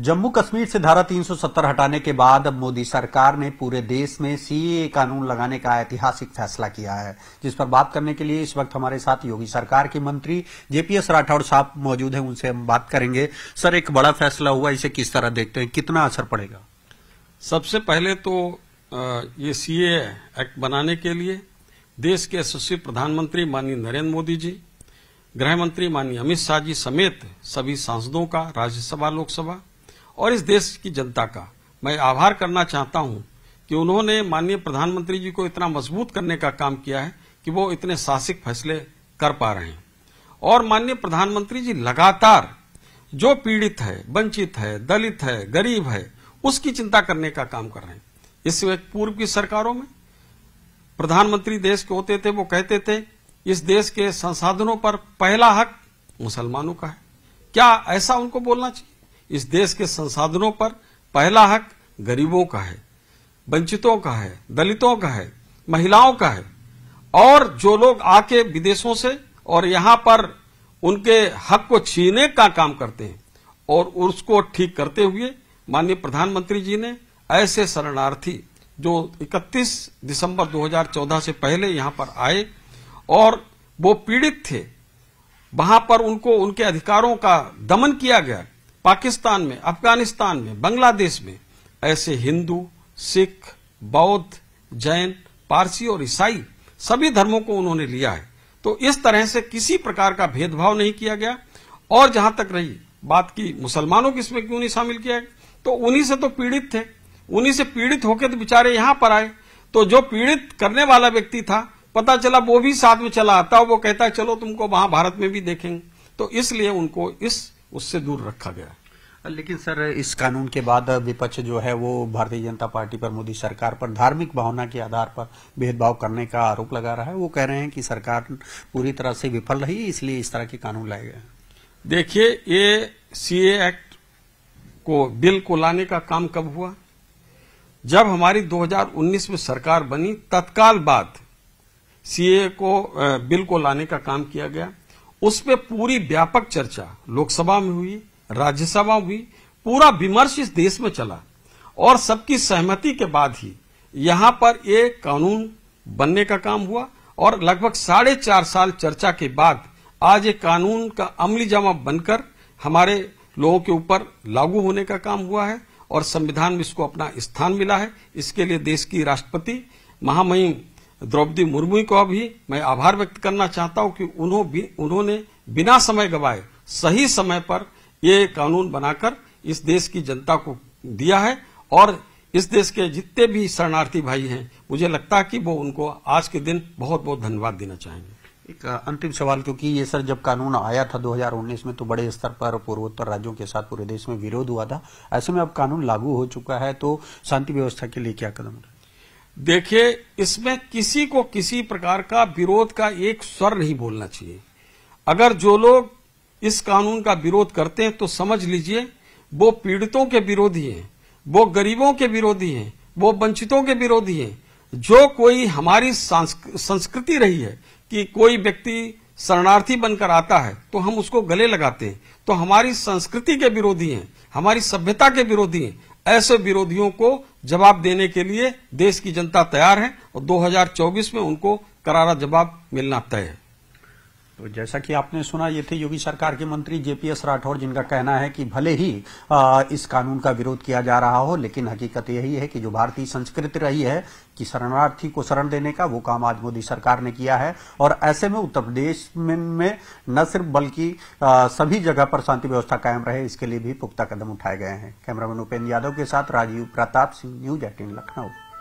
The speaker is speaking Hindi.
जम्मू कश्मीर से धारा 370 हटाने के बाद अब मोदी सरकार ने पूरे देश में सीए कानून लगाने का ऐतिहासिक फैसला किया है जिस पर बात करने के लिए इस वक्त हमारे साथ योगी सरकार के मंत्री जेपीएस राठौड़ साहब मौजूद हैं उनसे हम बात करेंगे सर एक बड़ा फैसला हुआ इसे किस तरह देखते हैं कितना असर पड़ेगा सबसे पहले तो ये सीए एक्ट बनाने के लिए देश के यशस्वी प्रधानमंत्री माननीय नरेन्द्र मोदी जी गृहमंत्री माननीय अमित शाह जी समेत सभी सांसदों का राज्यसभा लोकसभा और इस देश की जनता का मैं आभार करना चाहता हूं कि उन्होंने माननीय प्रधानमंत्री जी को इतना मजबूत करने का काम किया है कि वो इतने साहसिक फैसले कर पा रहे हैं और माननीय प्रधानमंत्री जी लगातार जो पीड़ित है वंचित है दलित है गरीब है उसकी चिंता करने का काम कर रहे हैं इस पूर्व की सरकारों में प्रधानमंत्री देश के होते थे वो कहते थे इस देश के संसाधनों पर पहला हक मुसलमानों का है क्या ऐसा उनको बोलना चाहिए इस देश के संसाधनों पर पहला हक गरीबों का है वंचितों का है दलितों का है महिलाओं का है और जो लोग आके विदेशों से और यहां पर उनके हक को छीनने का काम करते हैं और उसको ठीक करते हुए माननीय प्रधानमंत्री जी ने ऐसे शरणार्थी जो 31 दिसंबर 2014 से पहले यहां पर आए और वो पीड़ित थे वहां पर उनको उनके अधिकारों का दमन किया गया पाकिस्तान में अफगानिस्तान में बांग्लादेश में ऐसे हिंदू सिख बौद्ध जैन पारसी और ईसाई सभी धर्मों को उन्होंने लिया है तो इस तरह से किसी प्रकार का भेदभाव नहीं किया गया और जहां तक रही बात की मुसलमानों को इसमें क्यों नहीं शामिल किया गया तो उन्हीं से तो पीड़ित थे उन्हीं से पीड़ित होकर तो बेचारे यहां पर आए तो जो पीड़ित करने वाला व्यक्ति था पता चला वो भी साथ में चला आता वो कहता है चलो तुमको वहां भारत में भी देखेंगे तो इसलिए उनको इस उससे दूर रखा गया लेकिन सर इस कानून के बाद विपक्ष जो है वो भारतीय जनता पार्टी पर मोदी सरकार पर धार्मिक भावना के आधार पर भेदभाव करने का आरोप लगा रहा है वो कह रहे हैं कि सरकार पूरी तरह से विफल रही है इसलिए इस तरह के कानून लाए गए देखिए ये सीए एक्ट को बिल को लाने का काम कब हुआ जब हमारी 2019 में सरकार बनी तत्काल बाद सीए को बिल को लाने का काम किया गया उस पर पूरी व्यापक चर्चा लोकसभा में हुई राज्यसभा में हुई पूरा विमर्श इस देश में चला और सबकी सहमति के बाद ही यहां पर ये कानून बनने का काम हुआ और लगभग साढ़े चार साल चर्चा के बाद आज ये कानून का अमली जमा बनकर हमारे लोगों के ऊपर लागू होने का काम हुआ है और संविधान में इसको अपना स्थान मिला है इसके लिए देश की राष्ट्रपति महामहिम द्रौपदी मुर्मू को भी मैं आभार व्यक्त करना चाहता हूं कि उन्हों भी, उन्होंने बिना समय गवाए सही समय पर ये कानून बनाकर इस देश की जनता को दिया है और इस देश के जितने भी शरणार्थी भाई हैं मुझे लगता है कि वो उनको आज के दिन बहुत बहुत धन्यवाद देना चाहेंगे एक अंतिम सवाल क्योंकि ये सर जब कानून आया था 2019 में तो बड़े स्तर पर पूर्वोत्तर राज्यों के साथ पूरे देश में विरोध हुआ था ऐसे में अब कानून लागू हो चुका है तो शांति व्यवस्था के लिए क्या कदम रहे देखिए इसमें किसी को किसी प्रकार का विरोध का एक स्वर नहीं बोलना चाहिए अगर जो लोग इस कानून का विरोध करते हैं तो समझ लीजिए वो पीड़ितों के विरोधी हैं वो गरीबों के विरोधी हैं वो वंचितों के विरोधी हैं जो कोई हमारी संस्कृति रही है कि कोई व्यक्ति शरणार्थी बनकर आता है तो हम उसको गले लगाते हैं तो हमारी संस्कृति के विरोधी हैं हमारी सभ्यता के विरोधी हैं ऐसे विरोधियों को जवाब देने के लिए देश की जनता तैयार है और 2024 में उनको करारा जवाब मिलना तय है तो जैसा कि आपने सुना ये थे योगी सरकार के मंत्री जेपीएस राठौर जिनका कहना है कि भले ही आ, इस कानून का विरोध किया जा रहा हो लेकिन हकीकत यही है कि जो भारतीय संस्कृति रही है कि शरणार्थी को शरण देने का वो काम आज मोदी सरकार ने किया है और ऐसे में उत्तर प्रदेश में, में न सिर्फ बल्कि सभी जगह पर शांति व्यवस्था कायम रहे इसके लिए भी पुख्ता कदम उठाए गए हैं कैमरामैन उपेन्द्र यादव के साथ राजीव प्रताप सिंह न्यूज एटीन लखनऊ